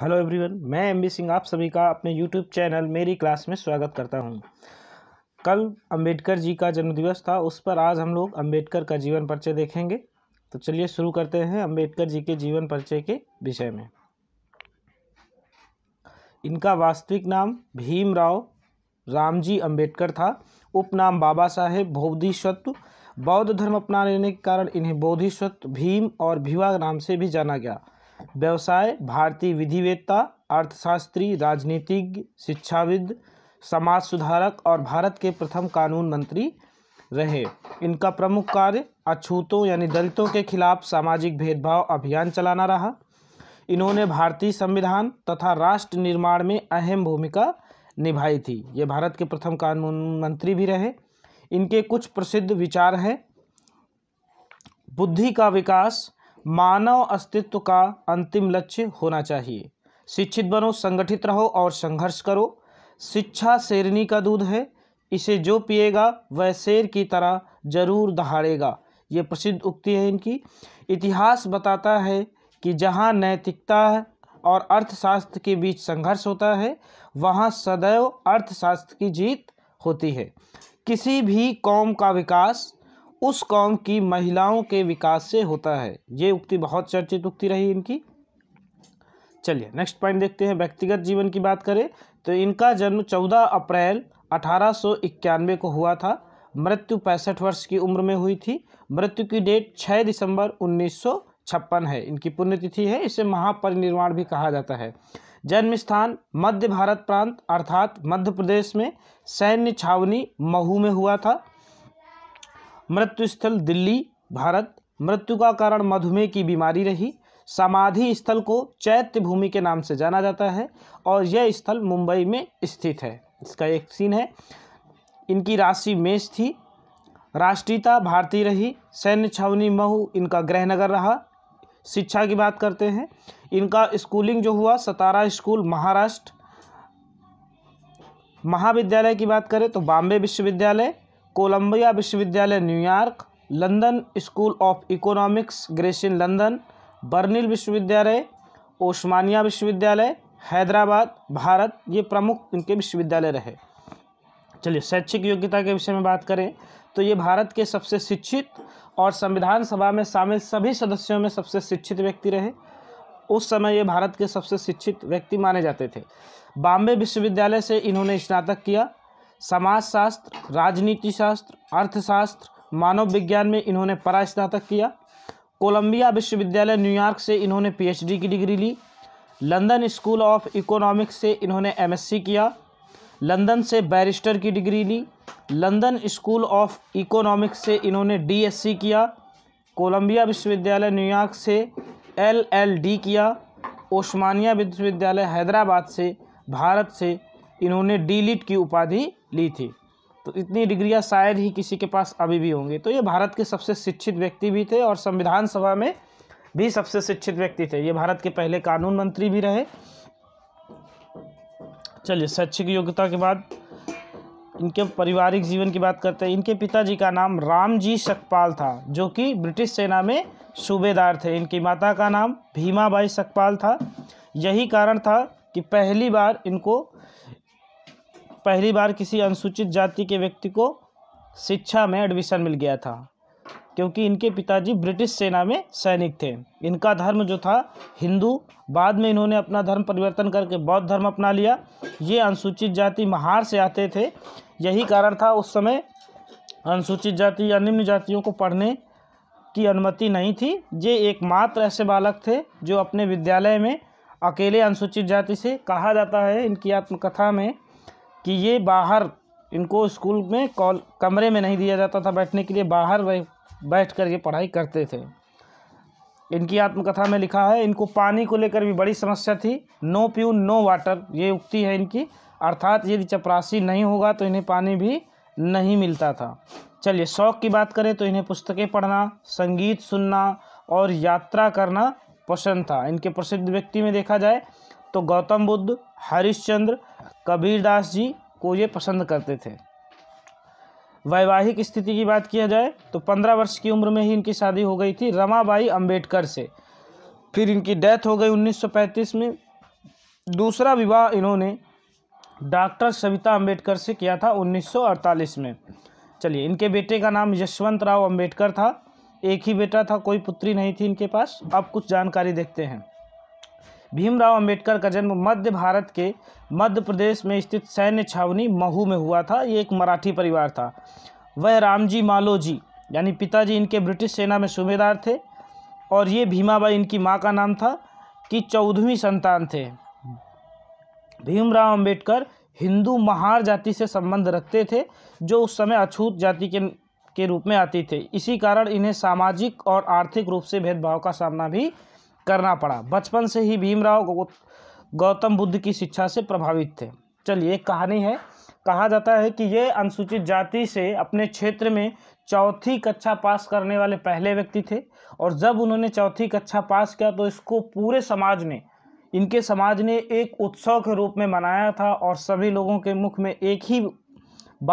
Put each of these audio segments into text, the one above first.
hello everyone मैं MB Singh आप सभी का अपने यूट्यूब चैनल मेरी क्लास में स्वागत करता हूं कल अंबेडकर जी का जन्मदिवस था उस पर आज हम लोग अंबेडकर का जीवन परिचय देखेंगे तो चलिए शुरू करते हैं अंबेडकर जी के जीवन परिचय के विषय में इनका वास्तविक नाम भीमराव रामजी अंबेडकर था उपनाम बाबा साहेब बोधिसत्व बौद्ध धर्म अपना लेने के कारण इन्हें बोधिसत्व भीम और भिवा नाम से भी जाना गया व्यवसाय भारतीय विधिवेत्ता अर्थशास्त्री राजनीतिज्ञ शिक्षाविद समाज सुधारक और भारत के प्रथम कानून मंत्री रहे इनका प्रमुख कार्य अछूतों यानी दलितों के खिलाफ सामाजिक भेदभाव अभियान चलाना रहा इन्होंने भारतीय संविधान तथा राष्ट्र निर्माण में अहम भूमिका निभाई थी ये भारत के प्रथम कानून मंत्री भी रहे इनके कुछ प्रसिद्ध विचार हैं बुद्धि का विकास मानव अस्तित्व का अंतिम लक्ष्य होना चाहिए शिक्षित बनो संगठित रहो और संघर्ष करो शिक्षा शेरनी का दूध है इसे जो पिएगा वह शेर की तरह जरूर दहाड़ेगा ये प्रसिद्ध उक्ति है इनकी इतिहास बताता है कि जहाँ नैतिकता और अर्थशास्त्र के बीच संघर्ष होता है वहाँ सदैव अर्थशास्त्र की जीत होती है किसी भी कौम का विकास उस कौम की महिलाओं के विकास से होता है ये उक्ति बहुत चर्चित उक्ति रही इनकी चलिए नेक्स्ट पॉइंट देखते हैं व्यक्तिगत जीवन की बात करें तो इनका जन्म 14 अप्रैल अठारह को हुआ था मृत्यु पैंसठ वर्ष की उम्र में हुई थी मृत्यु की डेट 6 दिसंबर उन्नीस है इनकी पुण्यतिथि है इसे महापरिनिर्वाण भी कहा जाता है जन्म स्थान मध्य भारत प्रांत अर्थात मध्य प्रदेश में सैन्य छावनी महू में हुआ था मृत्यु स्थल दिल्ली भारत मृत्यु का कारण मधुमेह की बीमारी रही समाधि स्थल को चैत्य भूमि के नाम से जाना जाता है और यह स्थल मुंबई में स्थित है इसका एक सीन है इनकी राशि मेष थी राष्ट्रीयता भारतीय रही सैन्य छावनी महू इनका गृहनगर रहा शिक्षा की बात करते हैं इनका स्कूलिंग जो हुआ सतारा स्कूल महाराष्ट्र महाविद्यालय की बात करें तो बॉम्बे विश्वविद्यालय कोलंबिया विश्वविद्यालय New York London School of Economics Gray's Inn London बर्निल विश्वविद्यालय ओस्मानिया विश्वविद्यालय हैदराबाद भारत ये प्रमुख इनके विश्वविद्यालय रहे चलिए शैक्षिक योग्यता के विषय में बात करें तो ये भारत के सबसे शिक्षित और संविधान सभा में शामिल सभी सदस्यों में सबसे शिक्षित व्यक्ति रहे उस समय ये भारत के सबसे शिक्षित व्यक्ति माने जाते थे बॉम्बे विश्वविद्यालय से इन्होंने स्नातक किया समाजशास्त्र राजनीति शास्त्र अर्थशास्त्र मानव विज्ञान में इन्होंने परास्नातक किया कोलंबिया विश्वविद्यालय न्यूयॉर्क से इन्होंने पीएचडी की डिग्री ली लंदन स्कूल ऑफ इकोनॉमिक्स से इन्होंने एमएससी किया लंदन से बैरिस्टर की डिग्री ली लंदन स्कूल ऑफ इकोनॉमिक्स से इन्होंने डी किया कोलंबिया विश्वविद्यालय न्यूयॉर्क से एलएलडी किया ओस्मानिया विश्वविद्यालय हैदराबाद से भारत से इन्होंने डीलिट की उपाधि ली थी तो इतनी डिग्रियां शायद ही किसी के पास अभी भी होंगी तो ये भारत के सबसे शिक्षित व्यक्ति भी थे और संविधान सभा में भी सबसे शिक्षित व्यक्ति थे ये भारत के पहले कानून मंत्री भी रहे चलिए शैक्षिक योग्यता के बाद इनके पारिवारिक जीवन की बात करते हैं इनके पिताजी का नाम रामजी सकपाल था जो कि ब्रिटिश सेना में सूबेदार थे इनकी माता का नाम भीमाबाई सकपाल था यही कारण था कि पहली बार इनको पहली बार किसी अनुसूचित जाति के व्यक्ति को शिक्षा में एडमिशन मिल गया था क्योंकि इनके पिताजी ब्रिटिश सेना में सैनिक थे इनका धर्म जो था हिंदू बाद में इन्होंने अपना धर्म परिवर्तन करके बौद्ध धर्म अपना लिया ये अनुसूचित जाति महार से आते थे यही कारण था उस समय अनुसूचित जाति या निम्न जातियों को पढ़ने की अनुमति नहीं थी ये एकमात्र ऐसे बालक थे जो अपने विद्यालय में अकेले अनुसूचित जाति से कहा जाता है इनकी आत्मकथा में कि ये बाहर इनको स्कूल में कॉल कमरे में नहीं दिया जाता था बैठने के लिए बाहर बैठ कर ये पढ़ाई करते थे इनकी आत्मकथा में लिखा है इनको पानी को लेकर भी बड़ी समस्या थी नो प्यू नो वाटर ये उक्ति है इनकी अर्थात यदि चपरासी नहीं होगा तो इन्हें पानी भी नहीं मिलता था चलिए शौक़ की बात करें तो इन्हें पुस्तकें पढ़ना संगीत सुनना और यात्रा करना पसंद था इनके प्रसिद्ध व्यक्ति में देखा जाए तो गौतम बुद्ध हरिश्चंद्र कबीरदास जी को ये पसंद करते थे वैवाहिक स्थिति की बात किया जाए तो पंद्रह वर्ष की उम्र में ही इनकी शादी हो गई थी रमाबाई अंबेडकर से फिर इनकी डेथ हो गई 1935 में दूसरा विवाह इन्होंने डॉक्टर सविता अंबेडकर से किया था 1948 में चलिए इनके बेटे का नाम यशवंत राव अम्बेडकर था एक ही बेटा था कोई पुत्री नहीं थी इनके पास अब कुछ जानकारी देखते हैं भीमराव अंबेडकर का जन्म मध्य भारत के मध्य प्रदेश में स्थित सैन्य छावनी महू में हुआ था ये एक मराठी परिवार था वह रामजी मालोजी यानी पिताजी इनके ब्रिटिश सेना में सूबेदार थे और ये भीमाबाई इनकी माँ का नाम था कि चौदहवीं संतान थे भीमराव अंबेडकर हिंदू महार जाति से संबंध रखते थे जो उस समय अछूत जाति के के रूप में आती थे इसी कारण इन्हें सामाजिक और आर्थिक रूप से भेदभाव का सामना भी करना पड़ा बचपन से ही भीमराव गौतम बुद्ध की शिक्षा से प्रभावित थे चलिए एक कहानी है कहा जाता है कि ये अनुसूचित जाति से अपने क्षेत्र में चौथी कक्षा पास करने वाले पहले व्यक्ति थे और जब उन्होंने चौथी कक्षा पास किया तो इसको पूरे समाज ने इनके समाज ने एक उत्सव के रूप में मनाया था और सभी लोगों के मुख में एक ही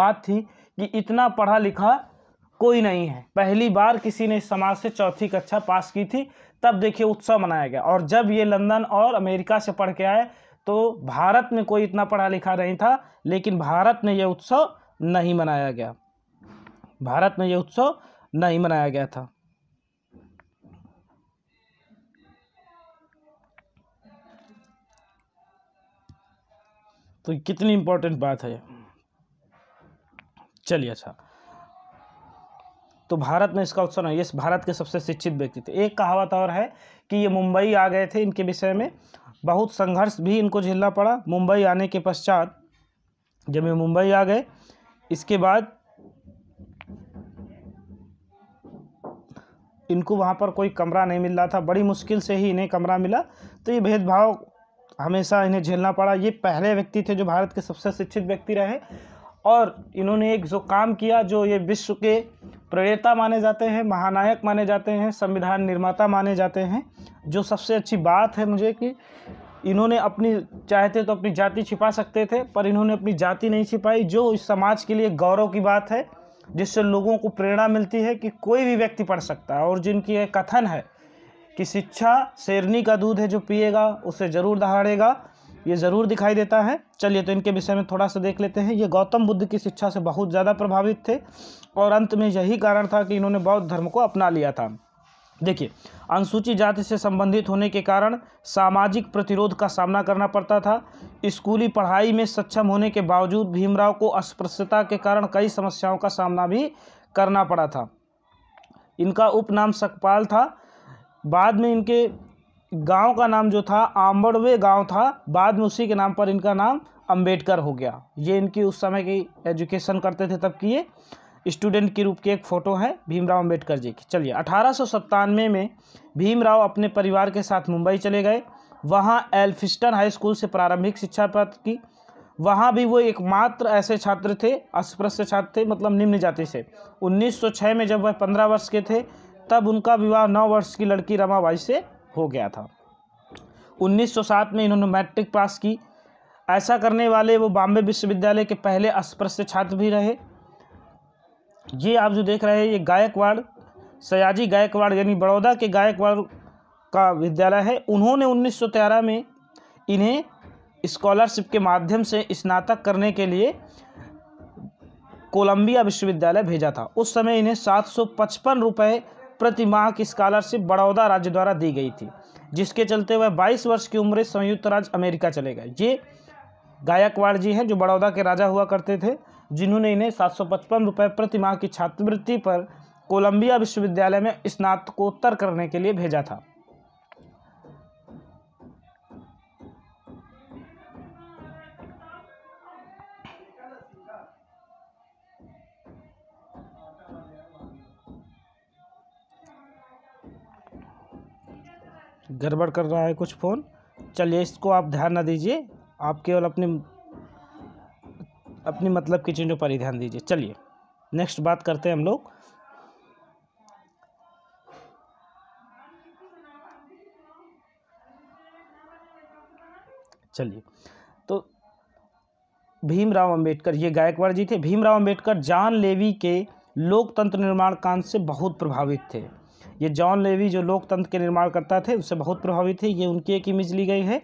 बात थी कि इतना पढ़ा लिखा कोई नहीं है पहली बार किसी ने समाज से चौथी कक्षा पास की थी तब देखिए उत्सव मनाया गया और जब ये लंदन और अमेरिका से पढ़ के आए तो भारत में कोई इतना पढ़ा लिखा नहीं था लेकिन भारत में यह उत्सव नहीं मनाया गया भारत में यह उत्सव नहीं मनाया गया था तो कितनी इंपॉर्टेंट बात है चलिए अच्छा तो भारत में इसका है ये भारत के सबसे शिक्षित व्यक्ति थे एक कहावत और है कि ये मुंबई आ गए थे इनके विषय में बहुत संघर्ष भी इनको झेलना पड़ा मुंबई आने के पश्चात जब ये मुंबई आ गए इसके बाद इनको वहाँ पर कोई कमरा नहीं मिल रहा था बड़ी मुश्किल से ही इन्हें कमरा मिला तो ये भेदभाव हमेशा इन्हें झेलना पड़ा ये पहले व्यक्ति थे जो भारत के सबसे शिक्षित व्यक्ति रहे और इन्होंने एक जो काम किया जो ये विश्व के प्रणेता माने जाते हैं महानायक माने जाते हैं संविधान निर्माता माने जाते हैं जो सबसे अच्छी बात है मुझे कि इन्होंने अपनी चाहते तो अपनी जाति छिपा सकते थे पर इन्होंने अपनी जाति नहीं छिपाई जो इस समाज के लिए गौरव की बात है जिससे लोगों को प्रेरणा मिलती है कि कोई भी व्यक्ति पढ़ सकता है और जिनकी यह कथन है कि शिक्षा शेरनी का दूध है जो पिएगा उसे ज़रूर दहाड़ेगा ये ज़रूर दिखाई देता है चलिए तो इनके विषय में थोड़ा सा देख लेते हैं ये गौतम बुद्ध की शिक्षा से बहुत ज़्यादा प्रभावित थे और अंत में यही कारण था कि इन्होंने बौद्ध धर्म को अपना लिया था देखिए अनुसूचित जाति से संबंधित होने के कारण सामाजिक प्रतिरोध का सामना करना पड़ता था स्कूली पढ़ाई में सक्षम होने के बावजूद भीमराव को अस्पृश्यता के कारण कई समस्याओं का सामना भी करना पड़ा था इनका उपनाम सकपाल था बाद में इनके गांव का नाम जो था आम्बड़वे गांव था बाद में उसी के नाम पर इनका नाम अम्बेडकर हो गया ये इनकी उस समय की एजुकेशन करते थे तब की ये स्टूडेंट के रूप की एक फ़ोटो है भीमराव अंबेडकर जी की चलिए अठारह में भीमराव अपने परिवार के साथ मुंबई चले गए वहाँ एल्फिस्टन हाई स्कूल से प्रारंभिक शिक्षा प्राप्त की वहाँ भी वो एकमात्र ऐसे छात्र थे अस्पृश्य छात्र थे मतलब निम्न जाति से 1906 में जब वह 15 वर्ष के थे तब उनका विवाह 9 वर्ष की लड़की रमाबाई से हो गया था 1907 में इन्होंने मैट्रिक पास की ऐसा करने वाले वो बॉम्बे विश्वविद्यालय के पहले अस्पृश्य छात्र भी रहे ये आप जो देख रहे हैं ये गायकवाड़ सयाजी गायकवाड़ यानी बड़ौदा के गायकवाड़ का विद्यालय है उन्होंने उन्नीस में इन्हें स्कॉलरशिप के माध्यम से स्नातक करने के लिए कोलंबिया विश्वविद्यालय भेजा था उस समय इन्हें सात सौ पचपन रुपये प्रति माह की स्कॉलरशिप बड़ौदा राज्य द्वारा दी गई थी जिसके चलते वह बाईस वर्ष की उम्र संयुक्त राज्य अमेरिका चले गए ये गायकवाड़ जी हैं जो बड़ौदा के राजा हुआ करते थे जिन्होंने इन्हें सात सौ पचपन रुपये प्रति माह की छात्रवृत्ति पर कोलंबिया विश्वविद्यालय में स्नातकोत्तर करने के लिए भेजा था गड़बड़ कर रहा है कुछ फ़ोन चलिए इसको आप ध्यान ना दीजिए आप केवल अपने अपनी मतलब की चीज़ों पर ही ध्यान दीजिए चलिए नेक्स्ट बात करते हैं हम लोग चलिए तो भीमराव अंबेडकर ये गायकवाड़ जी थे भीमराव अंबेडकर जॉन लेवी के लोकतंत्र निर्माण कांड से बहुत प्रभावित थे ये जॉन लेवी जो लोकतंत्र के निर्माण करता थे उससे बहुत प्रभावित थे ये उनकी एक इमेज ली गई है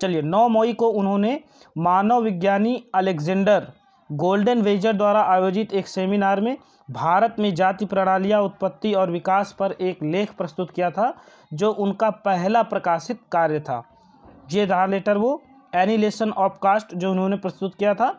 चलिए नौ मई को उन्होंने मानव विज्ञानी अलेक्जेंडर गोल्डन वेजर द्वारा आयोजित एक सेमिनार में भारत में जाति प्रणालियाँ उत्पत्ति और विकास पर एक लेख प्रस्तुत किया था जो उनका पहला प्रकाशित कार्य था ये रहा लेटर वो एनिलेशन ऑफ कास्ट जो उन्होंने प्रस्तुत किया था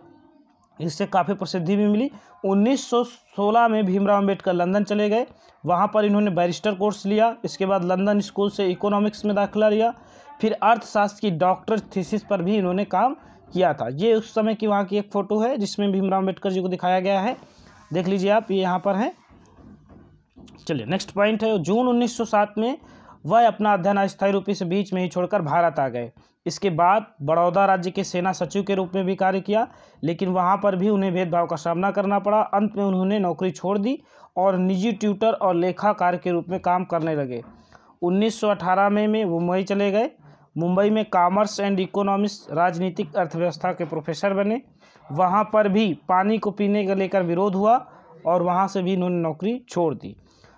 इससे काफ़ी प्रसिद्धि भी मिली 1916 में भीमराव अम्बेडकर लंदन चले गए वहाँ पर इन्होंने बैरिस्टर कोर्स लिया इसके बाद लंदन स्कूल से इकोनॉमिक्स में दाखिला लिया फिर अर्थशास्त्र की डॉक्टर थीसिस पर भी इन्होंने काम किया था ये उस समय की वहाँ की एक फ़ोटो है जिसमें भीमराव अम्बेडकर जी को दिखाया गया है देख लीजिए आप ये यहाँ पर हैं चलिए नेक्स्ट पॉइंट है जून 1907 में वह अपना अध्ययन अस्थायी रूप से बीच में ही छोड़कर भारत आ गए इसके बाद बड़ौदा राज्य के सेना सचिव के रूप में भी कार्य किया लेकिन वहाँ पर भी उन्हें भेदभाव का सामना करना पड़ा अंत में उन्होंने नौकरी छोड़ दी और निजी ट्यूटर और लेखाकार के रूप में काम करने लगे 1918 में में मुंबई चले गए मुंबई में कॉमर्स एंड इकोनॉमिक्स राजनीतिक अर्थव्यवस्था के प्रोफेसर बने वहाँ पर भी पानी को पीने का लेकर विरोध हुआ और वहाँ से भी इन्होंने नौकरी छोड़ दी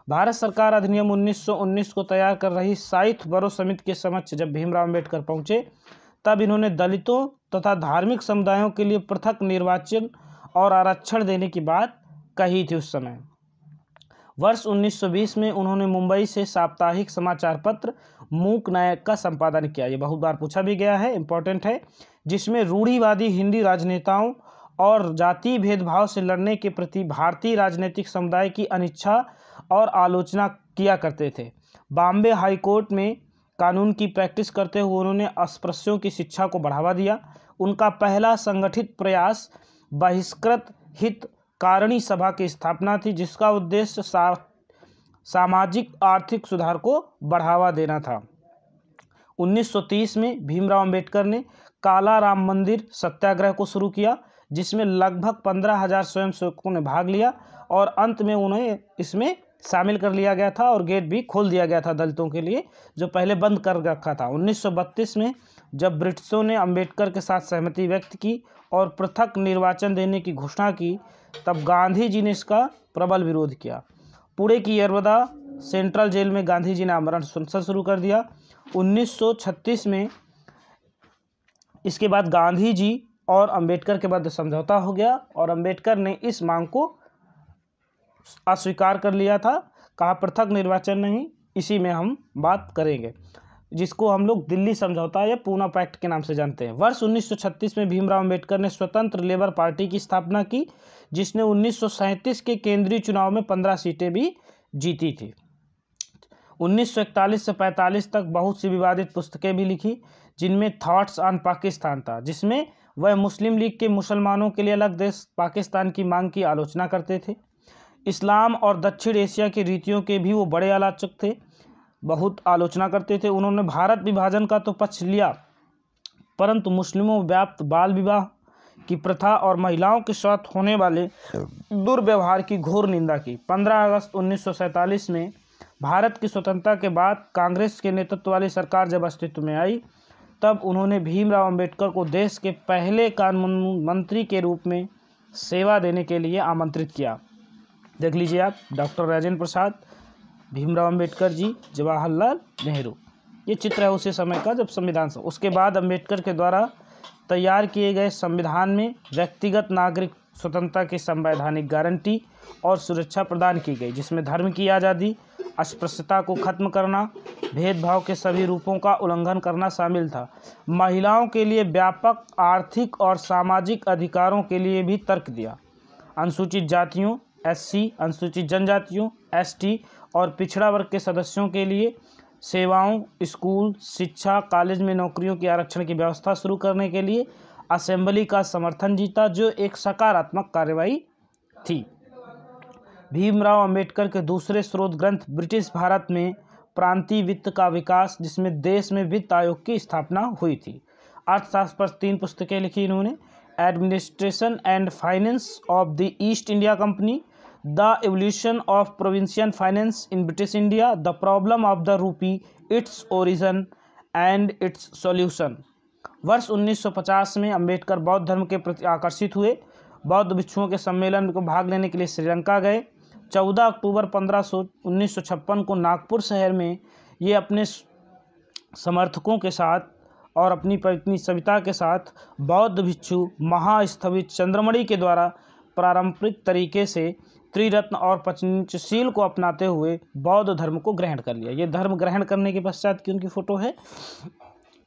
भारत सरकार अधिनियम 1919 को तैयार कर रही साइथ बरो समिति के समक्ष जब भीमराव अम्बेडकर पहुँचे तब इन्होंने दलितों तथा धार्मिक समुदायों के लिए पृथक निर्वाचन और आरक्षण देने की बात कही थी उस समय वर्ष 1920 में उन्होंने मुंबई से साप्ताहिक समाचार पत्र मूक नायक का संपादन किया ये बहुत बार पूछा भी गया है इम्पोर्टेंट है जिसमें रूढ़ीवादी हिंदी राजनेताओं और जाति भेदभाव से लड़ने के प्रति भारतीय राजनीतिक समुदाय की अनिच्छा और आलोचना किया करते थे बॉम्बे हाईकोर्ट में कानून की प्रैक्टिस करते हुए उन्होंने अस्पृश्यों की शिक्षा को बढ़ावा दिया उनका पहला संगठित प्रयास बहिष्कृत हित कारणी सभा की स्थापना थी जिसका उद्देश्य सा, सामाजिक आर्थिक सुधार को बढ़ावा देना था 1930 में भीमराव अंबेडकर ने काला राम मंदिर सत्याग्रह को शुरू किया जिसमें लगभग पंद्रह हजार स्वयंसेवकों ने भाग लिया और अंत में उन्हें इसमें शामिल कर लिया गया था और गेट भी खोल दिया गया था दलितों के लिए जो पहले बंद कर रखा था 1932 में जब ब्रिटिशों ने अंबेडकर के साथ सहमति व्यक्त की और पृथक निर्वाचन देने की घोषणा की तब गांधी जी ने इसका प्रबल विरोध किया पुणे की यरवदा सेंट्रल जेल में गांधी जी ने आमरण संसद शुरू कर दिया 1936 में इसके बाद गांधी जी और अंबेडकर के बाद समझौता हो गया और अंबेडकर ने इस मांग को अस्वीकार कर लिया था कहा पृथक निर्वाचन नहीं इसी में हम बात करेंगे जिसको हम लोग दिल्ली समझौता या पूना पैक्ट के नाम से जानते हैं वर्ष 1936 में भीमराव अंबेडकर ने स्वतंत्र लेबर पार्टी की स्थापना की जिसने उन्नीस के केंद्रीय चुनाव में 15 सीटें भी जीती थी 1941 से 45 तक बहुत सी विवादित पुस्तकें भी लिखी जिनमें थाट्स ऑन पाकिस्तान था जिसमें वह मुस्लिम लीग के मुसलमानों के लिए अलग देश पाकिस्तान की मांग की आलोचना करते थे इस्लाम और दक्षिण एशिया की रीतियों के भी वो बड़े आलोचक थे बहुत आलोचना करते थे उन्होंने भारत विभाजन का तो पक्ष लिया परंतु मुस्लिमों व्याप्त बाल विवाह की प्रथा और महिलाओं के साथ होने वाले दुर्व्यवहार की घोर निंदा की 15 अगस्त 1947 में भारत की स्वतंत्रता के बाद कांग्रेस के नेतृत्व वाली सरकार जब अस्तित्व में आई तब उन्होंने भीमराव अंबेडकर को देश के पहले कानून मंत्री के रूप में सेवा देने के लिए आमंत्रित किया देख लीजिए आप डॉक्टर राजेंद्र प्रसाद भीमराव अंबेडकर जी जवाहरलाल नेहरू ये चित्र है उसी समय का जब संविधान उसके बाद अंबेडकर के द्वारा तैयार किए गए संविधान में व्यक्तिगत नागरिक स्वतंत्रता की संवैधानिक गारंटी और सुरक्षा प्रदान की गई जिसमें धर्म की आज़ादी अस्पृश्यता को खत्म करना भेदभाव के सभी रूपों का उल्लंघन करना शामिल था महिलाओं के लिए व्यापक आर्थिक और सामाजिक अधिकारों के लिए भी तर्क दिया अनुसूचित जातियों एससी अनुसूचित जनजातियों एसटी और पिछड़ा वर्ग के सदस्यों के लिए सेवाओं स्कूल शिक्षा कॉलेज में नौकरियों के आरक्षण की व्यवस्था शुरू करने के लिए असेंबली का समर्थन जीता जो एक सकारात्मक कार्रवाई थी भीमराव अंबेडकर के दूसरे स्रोत ग्रंथ ब्रिटिश भारत में प्रांतीय वित्त का विकास जिसमें देश में वित्त आयोग की स्थापना हुई थी अर्थशास्त्र पर तीन पुस्तकें लिखी इन्होंने administration and finance of the East India Company the evolution of provincial finance in British India the problem of the rupee its origin and its solution वर्ष 1950 में अंबेडकर बौद्ध धर्म के प्रति आकर्षित हुए बौद्ध भिक्षुओं के सम्मेलन को भाग लेने के लिए श्रीलंका गए 14 अक्टूबर पंद्रह उन्नीस को नागपुर शहर में ये अपने समर्थकों के साथ और अपनी पत्नी सविता के साथ बौद्ध भिक्षु महास्थवित चंद्रमणि के द्वारा पारंपरिक तरीके से त्रिरत्न और पंचशील को अपनाते हुए बौद्ध धर्म को ग्रहण कर लिया ये धर्म ग्रहण करने के पश्चात की उनकी फ़ोटो है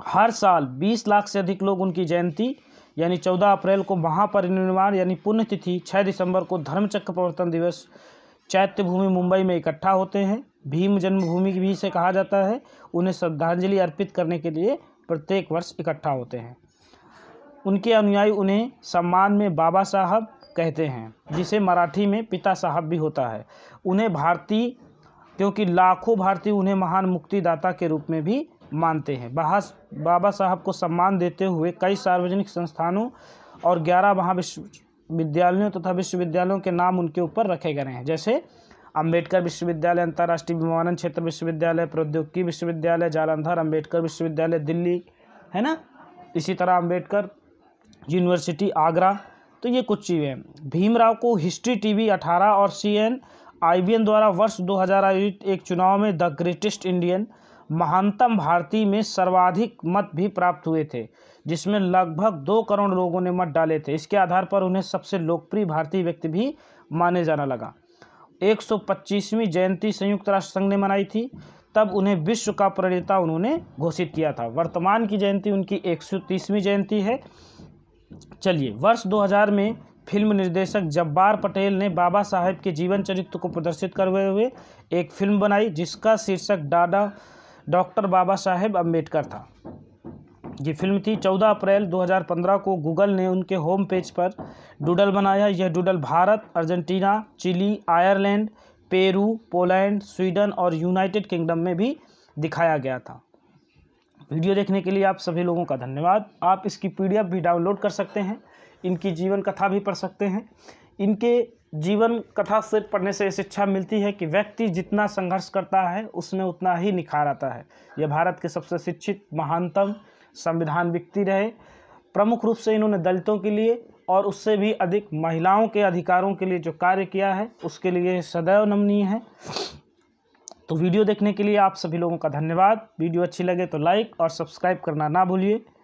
हर साल 20 लाख से अधिक लोग उनकी जयंती यानी 14 अप्रैल को महापरिनिर्वाण यानी पुण्यतिथि 6 दिसंबर को धर्मचक्र प्रवर्तन दिवस चैत्य भूमि मुंबई में इकट्ठा होते हैं भीम जन्मभूमि भी से कहा जाता है उन्हें श्रद्धांजलि अर्पित करने के लिए प्रत्येक वर्ष इकट्ठा होते हैं उनके अनुयायी उन्हें सम्मान में बाबा साहब कहते हैं जिसे मराठी में पिता साहब भी होता है उन्हें भारतीय क्योंकि लाखों भारतीय उन्हें महान मुक्तिदाता के रूप में भी मानते हैं बाहस बाबा साहब को सम्मान देते हुए कई सार्वजनिक संस्थानों और ग्यारह महाविश्वविद्यालयों तथा तो विश्वविद्यालयों के नाम उनके ऊपर रखे गए हैं जैसे अंबेडकर विश्वविद्यालय अंतर्राष्ट्रीय विमानन क्षेत्र विश्वविद्यालय प्रौद्योगिकी विश्वविद्यालय जालंधर अंबेडकर विश्वविद्यालय दिल्ली है ना इसी तरह अंबेडकर यूनिवर्सिटी आगरा तो ये कुछ चीज़ें भीमराव को हिस्ट्री टीवी 18 और सीएन आईबीएन द्वारा वर्ष दो एक चुनाव में द ग्रेटेस्ट इंडियन महानतम भारतीय में सर्वाधिक मत भी प्राप्त हुए थे जिसमें लगभग दो करोड़ लोगों ने मत डाले थे इसके आधार पर उन्हें सबसे लोकप्रिय भारतीय व्यक्ति भी माने जाना लगा 125वीं जयंती संयुक्त राष्ट्र संघ ने मनाई थी तब उन्हें विश्व का प्रणेता उन्होंने घोषित किया था वर्तमान की जयंती उनकी 130वीं जयंती है चलिए वर्ष 2000 में फिल्म निर्देशक जब्बार पटेल ने बाबा साहेब के जीवन चरित्र को प्रदर्शित करते हुए एक फिल्म बनाई जिसका शीर्षक डाडा डॉक्टर बाबा साहेब अम्बेडकर था ये फिल्म थी 14 अप्रैल 2015 को गूगल ने उनके होम पेज पर डूडल बनाया यह doodle Bharat Argentina Chile Ireland Peru Poland Sweden और यूनाइटेड किंगडम में भी दिखाया गया था वीडियो देखने के लिए आप सभी लोगों का धन्यवाद आप इसकी पी भी डाउनलोड कर सकते हैं इनकी जीवन कथा भी पढ़ सकते हैं इनके जीवन कथा से पढ़ने से शिक्षा मिलती है कि व्यक्ति जितना संघर्ष करता है उसमें उतना ही निखार आता है यह भारत के सबसे शिक्षित महानतम संविधान व्यक्ति रहे प्रमुख रूप से इन्होंने दलितों के लिए और उससे भी अधिक महिलाओं के अधिकारों के लिए जो कार्य किया है उसके लिए सदैव नमनीय है तो वीडियो देखने के लिए आप सभी लोगों का धन्यवाद वीडियो अच्छी लगे तो लाइक और सब्सक्राइब करना ना भूलिए